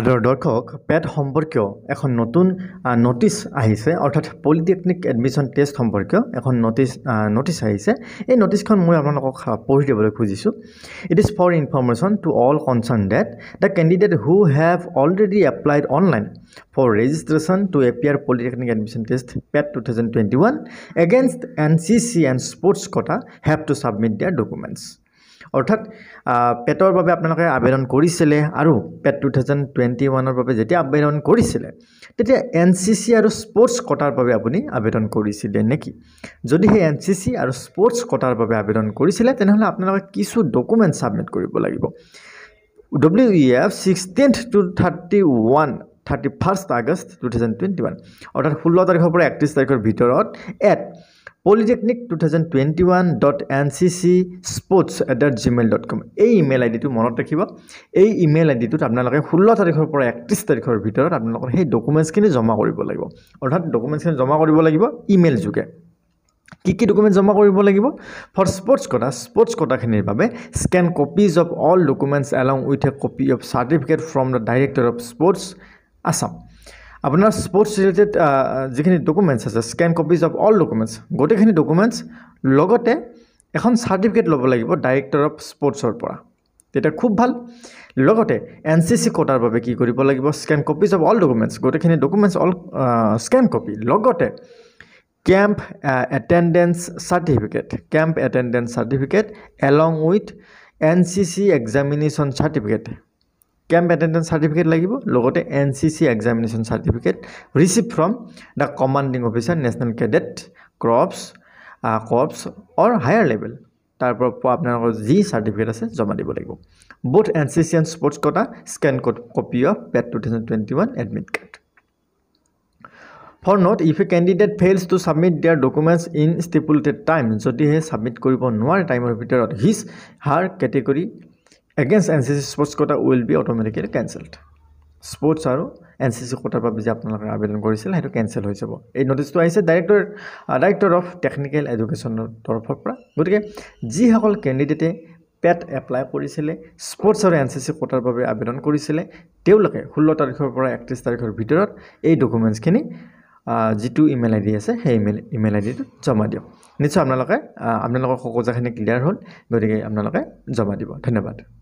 আদৰৰ দৰ্শক পেট সম্পৰ্কীয় এখন নতুন নটিচ আহিছে অৰ্থাৎ পলিটেকনিক এডমিশ্যন টেষ্ট সম্পৰ্কীয় এখন নটিচ নটিচ আহিছে এই নটিচখন মই আপোনালোকক পঢ়ি দিবলৈ খুজিছোঁ it is for information to all concern that the candidate who have already applied online for registration to appear polytechnic admission test PET two thousand twenty one against N C C and sports quota have to submit their documents অৰ্থাৎ পেটৰ বাবে আপোনালোকে আবেদন কৰিছিলে আৰু পেট two thousand twenty ওৱানৰ বাবে যেতিয়া আবেদন কৰিছিলে তেতিয়া এন চি চি আৰু স্পৰ্টছ কটাৰ বাবে আপুনি আবেদন কৰিছিলে নেকি যদিহে এন চি চি আৰু স্পৰ্টছ কটাৰ বাবে আবেদন কৰিছিলে তেনেহ'লে আপোনালোকে কিছু ডকুমেণ্ট ছাবমিট কৰিব লাগিব W E F sixteenth to thirty one thirty first August two thousand twenty one অৰ্থাৎ ষোল্ল তাৰিখৰ পৰা একত্ৰিছ তাৰিখৰ ভিতৰত at polytechnic two thousand twenty one dot N C C sports at the rate Gmail dot com এই email আইডিটো মনত ৰাখিব এই ইমেইল আইডিটোত আপোনালোকে ষোল্ল তাৰিখৰ পৰা একত্ৰিছ তাৰিখৰ ভিতৰত আপোনালোকৰ সেই ডকুমেণ্টছখিনি জমা কৰিব লাগিব অৰ্থাৎ ডকুমেণ্টছখিনি জমা কৰিব লাগিব ইমেইল যোগে কি কি ডকুমেণ্ট জমা কৰিব লাগিব ফৰ স্পৰ্টছ কটা স্পৰ্টছ কটাখিনিৰ বাবে scan copies of all documents along with a copy of certificate from the director of sports Assam আপোনাৰ স্পৰ্টছ ৰিলেটেড যিখিনি ডকুমেণ্টছ আছে scan copies of all documents গোটেইখিনি ডকুমেণ্টছ লগতে এখন চাৰ্টিফিকেট ল'ব লাগিব ডাইৰেক্টৰ অফ স্পৰ্টছৰ পৰা তেতিয়া খুব ভাল লগতে এন চি চি কটাৰ বাবে কি কৰিব লাগিব scan copies of all documents গোটেইখিনি ডকুমেণ্টছ অল স্কেন কপি লগতে camp attendance certificate camp attendance certificate along with N C C examination certificate camp attendance certificate লাগিব লগতে N C C examination certificate receive from the commanding officer national cadet corps corps or higher level তাৰ পৰা পোৱা আপোনালোকৰ যি certificate আছে জমা দিব লাগিব both N C C and sports quota scan copy of PET two thousand twenty one admit card for not if a candidate fails to submit their documents in stipulated time যদিহে submit কৰিব নোৱাৰে টাইমৰ ভিতৰত his her category against N C C sports quota will be automatically cancelled sports আৰু N C C কোটাৰ বাবে যে আপোনালোকে আবেদন কৰিছিল সেইটো কেঞ্চেল হৈ যাব এই ন'টিচটো আহিছে ডাইৰেক্টৰ ডাইৰেক্টৰ অফ টেকনিকেল এডুকেশ্যনৰ তৰফৰ পৰা গতিকে যিসকল কেণ্ডিডেটে পেট এপ্লাই কৰিছিলে স্পৰ্টছ আৰু এন চি চি কোটাৰ বাবে আবেদন কৰিছিলে তেওঁলোকে ষোল্ল তাৰিখৰ পৰা একত্ৰিছ তাৰিখৰ ভিতৰত এই ডকুমেণ্টছখিনি যিটো ইমেইল আই ডি আছে সেই ইমেইল ইমেইল আই ডিটো জমা দিয়ক নিশ্চয় আপোনালোকে uh, আপোনালোকৰ সকলোখিনি ক্লিয়াৰ হ'ল গতিকে আপোনালোকে জমা দিব ধন্যবাদ